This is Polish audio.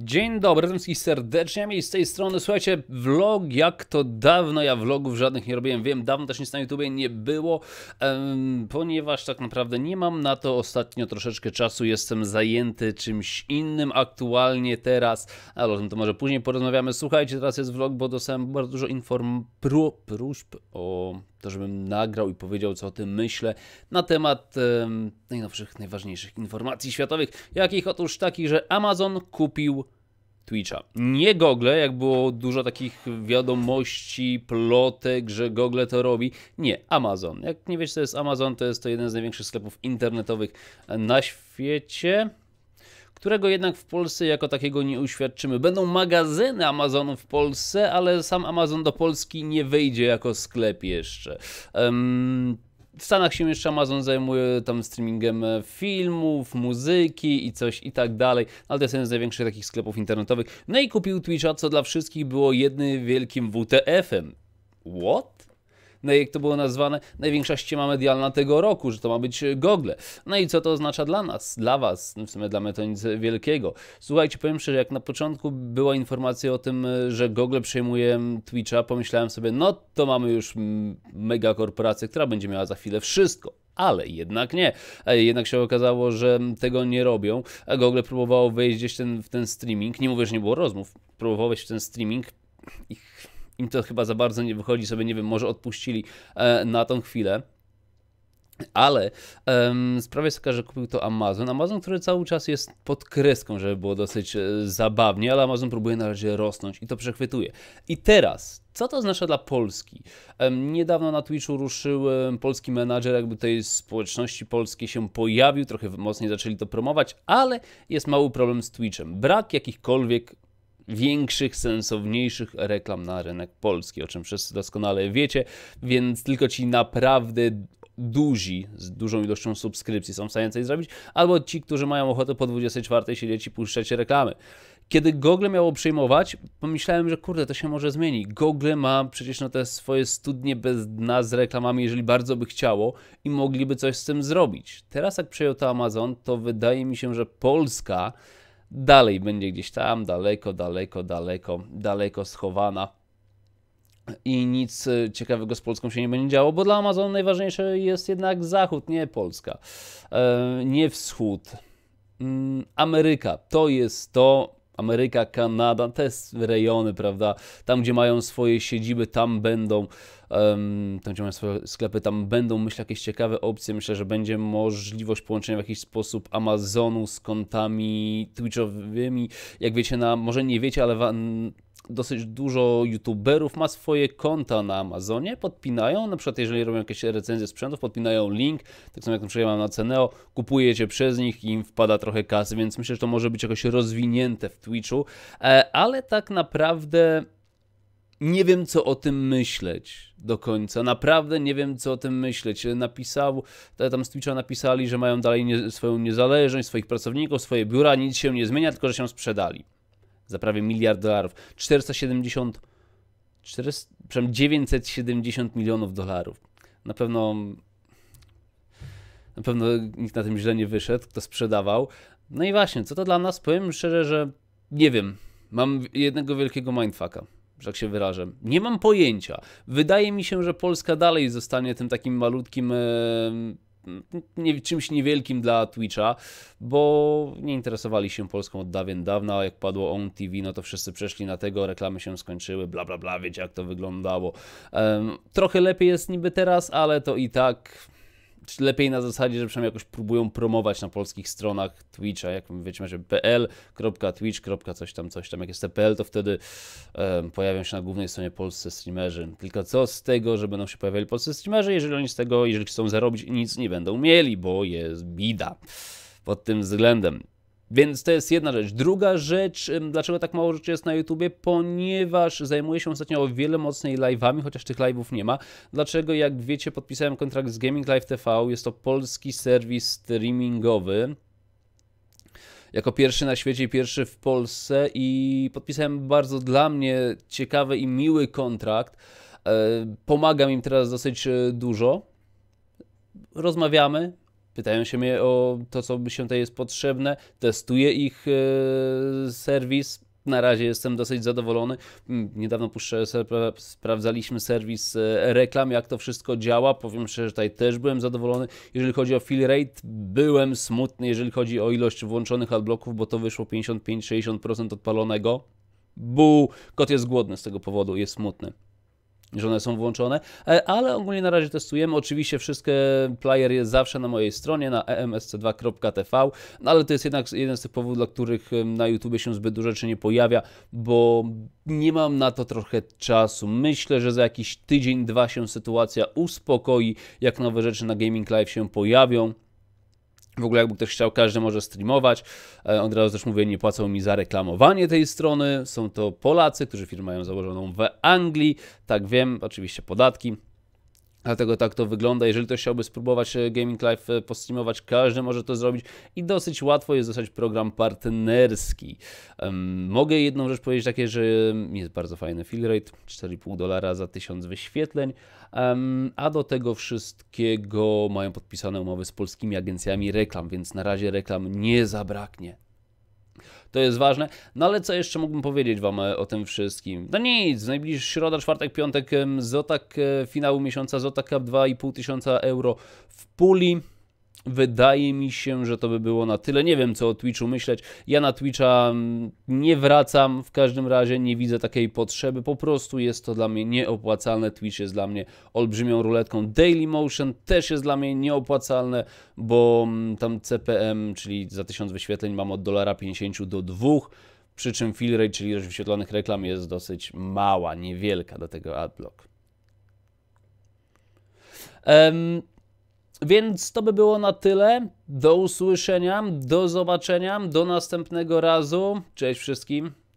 Dzień dobry, witam wszystkich serdecznie, z tej strony, słuchajcie, vlog jak to dawno, ja vlogów żadnych nie robiłem, wiem, dawno też nic na YouTubie nie było, ponieważ tak naprawdę nie mam na to ostatnio troszeczkę czasu, jestem zajęty czymś innym aktualnie teraz, ale o tym to może później porozmawiamy, słuchajcie, teraz jest vlog, bo dostałem bardzo dużo inform... próśb o to żebym nagrał i powiedział, co o tym myślę na temat e, najnowszych, najważniejszych informacji światowych. Jakich? Otóż takich, że Amazon kupił Twitcha. Nie Google, jak było dużo takich wiadomości, plotek, że Google to robi. Nie, Amazon. Jak nie wiesz, co jest Amazon, to jest to jeden z największych sklepów internetowych na świecie którego jednak w Polsce jako takiego nie uświadczymy. Będą magazyny Amazonu w Polsce, ale sam Amazon do Polski nie wyjdzie jako sklep jeszcze. Um, w Stanach się jeszcze Amazon zajmuje tam streamingiem filmów, muzyki i coś i tak dalej, ale to jest jeden z największych takich sklepów internetowych. No i kupił Twitcha, co dla wszystkich było jednym wielkim WTF-em. What? no jak to było nazwane, największa ściema medialna tego roku, że to ma być e, Google. No i co to oznacza dla nas, dla Was, no w sumie dla mnie to nic wielkiego. Słuchajcie, powiem szczerze, jak na początku była informacja o tym, e, że Google przejmuje Twitcha, pomyślałem sobie, no to mamy już mega korporację, która będzie miała za chwilę wszystko ale jednak nie. E, jednak się okazało, że tego nie robią. Google próbowało wejść gdzieś ten, w ten streaming. Nie mówię, że nie było rozmów. Próbowało wejść w ten streaming i im to chyba za bardzo nie wychodzi, sobie nie wiem, może odpuścili e, na tą chwilę. Ale um, jest taka, że kupił to Amazon. Amazon, który cały czas jest pod kreską, żeby było dosyć e, zabawnie, ale Amazon próbuje na razie rosnąć i to przechwytuje. I teraz, co to oznacza dla Polski? Um, niedawno na Twitchu ruszył um, polski menadżer, jakby tej społeczności polskiej się pojawił, trochę mocniej zaczęli to promować, ale jest mały problem z Twitchem. Brak jakichkolwiek większych, sensowniejszych reklam na rynek polski, o czym wszyscy doskonale wiecie, więc tylko ci naprawdę duzi z dużą ilością subskrypcji są w stanie coś zrobić, albo ci, którzy mają ochotę po 24 siedzieć i puszczać reklamy. Kiedy Google miało przejmować, pomyślałem, że kurde, to się może zmieni. Google ma przecież na te swoje studnie bez dna z reklamami, jeżeli bardzo by chciało i mogliby coś z tym zrobić. Teraz jak przejął to Amazon, to wydaje mi się, że Polska dalej będzie gdzieś tam, daleko, daleko, daleko, daleko schowana. I nic e, ciekawego z Polską się nie będzie działo, bo dla Amazonu najważniejsze jest jednak Zachód, nie Polska, e, nie Wschód. Mm, Ameryka to jest to, Ameryka, Kanada, te rejony, prawda, tam gdzie mają swoje siedziby, tam będą, um, tam gdzie mają swoje sklepy, tam będą, myślę, jakieś ciekawe opcje. Myślę, że będzie możliwość połączenia w jakiś sposób Amazonu z kontami Twitchowymi. Jak wiecie, na, może nie wiecie, ale w, dosyć dużo youtuberów ma swoje konta na Amazonie, podpinają, na przykład jeżeli robią jakieś recenzje sprzętów, podpinają link, tak samo jak na przykład mam na Ceneo, kupujecie przez nich i im wpada trochę kasy, więc myślę, że to może być jakoś rozwinięte w Twitchu, e, ale tak naprawdę nie wiem, co o tym myśleć do końca. Naprawdę nie wiem, co o tym myśleć. Napisał, tam z Twitcha napisali, że mają dalej nie, swoją niezależność, swoich pracowników, swoje biura, nic się nie zmienia, tylko że się sprzedali za prawie miliard dolarów. 470, 400, 970 milionów dolarów. Na pewno, na pewno nikt na tym źle nie wyszedł, kto sprzedawał. No i właśnie, co to dla nas? Powiem szczerze, że nie wiem. Mam jednego wielkiego mindfucka że tak się wyrażę. Nie mam pojęcia. Wydaje mi się, że Polska dalej zostanie tym takim malutkim nie, czymś niewielkim dla Twitcha, bo nie interesowali się Polską od dawien dawna, jak padło ON TV, no to wszyscy przeszli na tego, reklamy się skończyły, bla bla bla, wiecie jak to wyglądało. Um, trochę lepiej jest niby teraz, ale to i tak czy lepiej na zasadzie, że przynajmniej jakoś próbują promować na polskich stronach Twitcha, jak wiecie, macie pl.twitch. coś tam, coś tam, jak jest pl, to wtedy um, pojawią się na głównej stronie polscy streamerzy. Tylko co z tego, że będą się pojawiali polscy streamerzy, jeżeli oni z tego, jeżeli chcą zarobić, nic nie będą mieli, bo jest bida pod tym względem. Więc to jest jedna rzecz. Druga rzecz, dlaczego tak mało rzeczy jest na YouTubie? Ponieważ zajmuję się ostatnio o wiele mocniej live'ami, chociaż tych live'ów nie ma. Dlaczego, jak wiecie, podpisałem kontrakt z Gaming Live TV, jest to polski serwis streamingowy jako pierwszy na świecie i pierwszy w Polsce i podpisałem bardzo dla mnie ciekawy i miły kontrakt. E, pomagam im teraz dosyć e, dużo. Rozmawiamy, Pytają się mnie o to, co mi się tutaj jest potrzebne. Testuję ich e, serwis. Na razie jestem dosyć zadowolony. Mm, niedawno sprawdzaliśmy serwis e, reklam, jak to wszystko działa. Powiem szczerze, że tutaj też byłem zadowolony. Jeżeli chodzi o fill rate, byłem smutny, jeżeli chodzi o ilość włączonych adblocków, bo to wyszło 55-60% odpalonego. Bu, kot jest głodny z tego powodu, jest smutny że one są włączone, e, ale ogólnie na razie testujemy. Oczywiście wszystkie player jest zawsze na mojej stronie na emsc2.tv, no ale to jest jednak jeden z tych powodów, dla których na YouTube się zbyt dużo rzeczy nie pojawia, bo nie mam na to trochę czasu. Myślę, że za jakiś tydzień, dwa się sytuacja uspokoi, jak nowe rzeczy na Gaming Live się pojawią. W ogóle jakby ktoś chciał, każdy może streamować. E, od razu też mówię, nie płacą mi za reklamowanie tej strony. Są to Polacy, którzy firmę mają założoną w Anglii. Tak wiem, oczywiście podatki, Dlatego tak to wygląda. Jeżeli ktoś chciałby spróbować e, Gaming Live e, postreamować, każdy może to zrobić i dosyć łatwo jest dostać program partnerski. mogę jedną rzecz powiedzieć takie, że jest bardzo fajny fill rate, 4,5 dolara za 1000 wyświetleń, a do tego wszystkiego mają podpisane umowy z polskimi agencjami reklam, więc na razie reklam nie zabraknie. To jest ważne. No ale co jeszcze mógłbym powiedzieć Wam e, o tym wszystkim? No nic, w najbliższy środa, czwartek, piątek Zotak, e, finału miesiąca Zotak Cup 2,5 tysiąca euro w puli. Wydaje mi się, że to by było na tyle. Nie wiem, co o Twitchu myśleć. Ja na Twitcha mm, nie wracam, w każdym razie nie widzę takiej potrzeby. Po prostu jest to dla mnie nieopłacalne. Twitch jest dla mnie olbrzymią ruletką. Daily Motion też jest dla mnie nieopłacalne, bo mm, tam CPM, czyli za 1000 wyświetleń, mam od dolara 50 do 2 przy czym fill rate, czyli ilość wyświetlonych reklam jest dosyć mała, niewielka do tego adblock. Um, więc to by było na tyle. Do usłyszenia, do zobaczenia, do następnego razu. Cześć wszystkim.